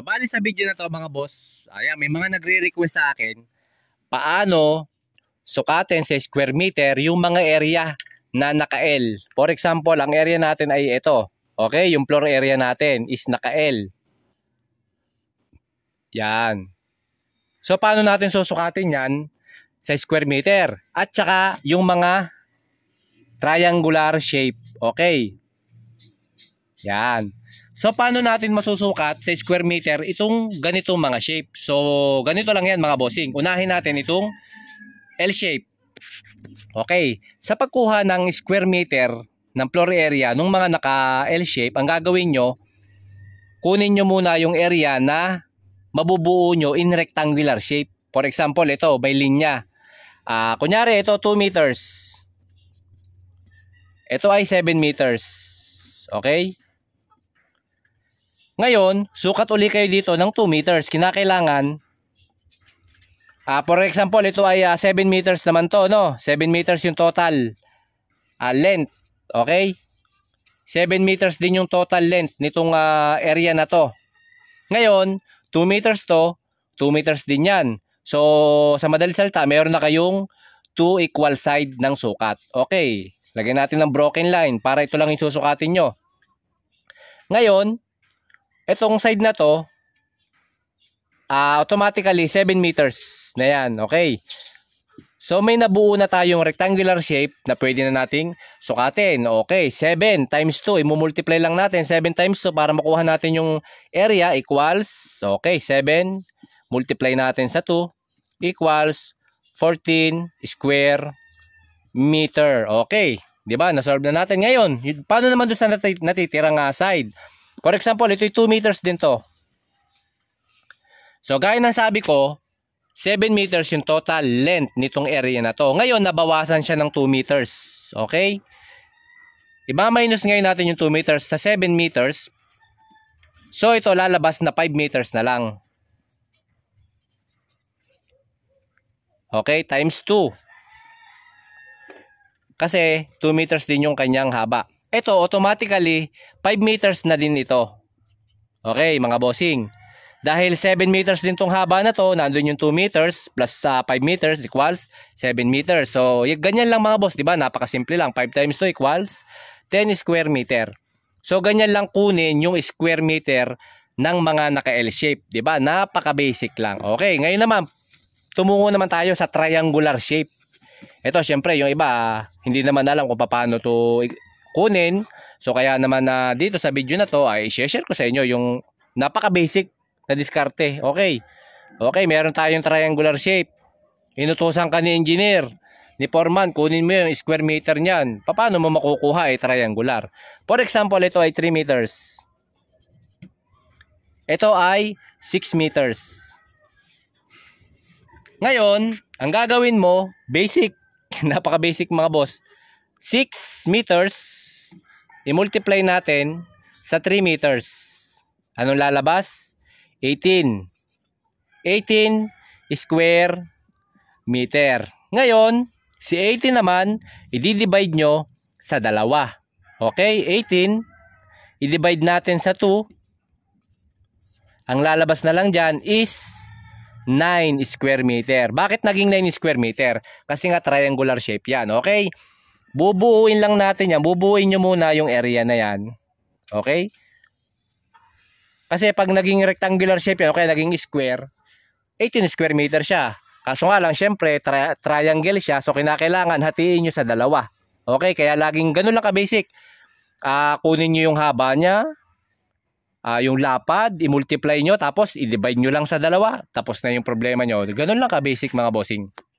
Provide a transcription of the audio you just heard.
Bali sa video na to mga boss, ayan, may mga nagre-request sa akin paano sukatin sa square meter yung mga area na naka-L. For example, ang area natin ay ito. Okay, yung floor area natin is naka-L. Yan. So, paano natin susukatin yan sa square meter? At saka, yung mga triangular shape. Okay. Yan. So paano natin masusukat sa square meter itong ganitong mga shape? So ganito lang yan mga bossing. Unahin natin itong L shape. Okay. Sa pagkuha ng square meter ng floor area nung mga naka L shape, ang gagawin nyo, kunin nyo muna yung area na mabubuo nyo in rectangular shape. For example, ito may linya. Uh, kunyari ito 2 meters. Ito ay 7 meters. Okay? Ngayon, sukat uli kayo dito ng 2 meters. Kinakailangan, uh, for example, ito ay uh, ah, 7 meters naman to, no? 7 meters yung total uh, length, okay? 7 meters din yung total length nitong uh, area na to. Ngayon, 2 meters to, 2 meters din yan. So, sa madaling salta, meron na kayong 2 equal side ng sukat. Okay, lagyan natin ng broken line para ito lang yung susukatin nyo. Ngayon, Itong side na to, uh, automatically 7 meters na yan. Okay. So may nabuo na tayong rectangular shape na pwede na nating sukatin. Okay, 7 times 2. Imumultiply lang natin 7 times 2 para makuha natin yung area equals, okay, 7 multiply natin sa 2 equals 14 square meter. Okay, 'di ba? Na-solve na natin ngayon. Paano naman doon sa natitirang side? For example, ito 2 meters din to. So, gaya ng sabi ko, 7 meters yung total length nitong area na to. Ngayon, nabawasan siya ng 2 meters. Okay? Iba-minus ngayon natin yung 2 meters sa 7 meters. So, ito lalabas na 5 meters na lang. Okay? Times 2. Kasi, 2 meters din yung kanyang haba ito automatically 5 meters na din ito. Okay, mga bossing. Dahil 7 meters din tong haba na to, nandun yung 2 meters plus uh, ah, 5 meters equals 7 meters. So, ganyan lang mga boss, di ba? Napakasimple lang. 5 times 2 equals 10 square meter. So, ganyan lang kunin yung square meter ng mga naka-L shape, di ba? Napaka-basic lang. Okay, ngayon naman, tumungo naman tayo sa triangular shape. Ito, syempre, yung iba, ah, hindi naman alam kung paano to kunin. So kaya naman na uh, dito sa video na to ay i-share ko sa inyo yung napaka-basic na diskarte. Okay. Okay, meron tayong triangular shape. Inutusan ka ni engineer, ni foreman, kunin mo yung square meter niyan. Paano mo makukuha ay triangular? For example, ito ay 3 meters. Ito ay 6 meters. Ngayon, ang gagawin mo, basic, napaka-basic mga boss. 6 meters i-multiply natin sa 3 meters. Anong lalabas? 18. 18 square meter. Ngayon, si 18 naman, i-divide nyo sa dalawa. Okay, 18, i-divide natin sa 2. Ang lalabas na lang dyan is 9 square meter. Bakit naging 9 square meter? Kasi nga triangular shape yan. Okay, Bubuuin lang natin yan. Bubuuin nyo muna yung area na yan. Okay? Kasi pag naging rectangular shape yan, okay, naging square, 18 square meter siya. Kaso nga lang, syempre, tri triangle siya. So, kinakailangan hatiin nyo sa dalawa. Okay? Kaya laging ganun lang ka-basic. Uh, kunin nyo yung haba niya, uh, yung lapad, i-multiply nyo, tapos i-divide nyo lang sa dalawa. Tapos na yung problema nyo. Ganun lang ka-basic mga bossing.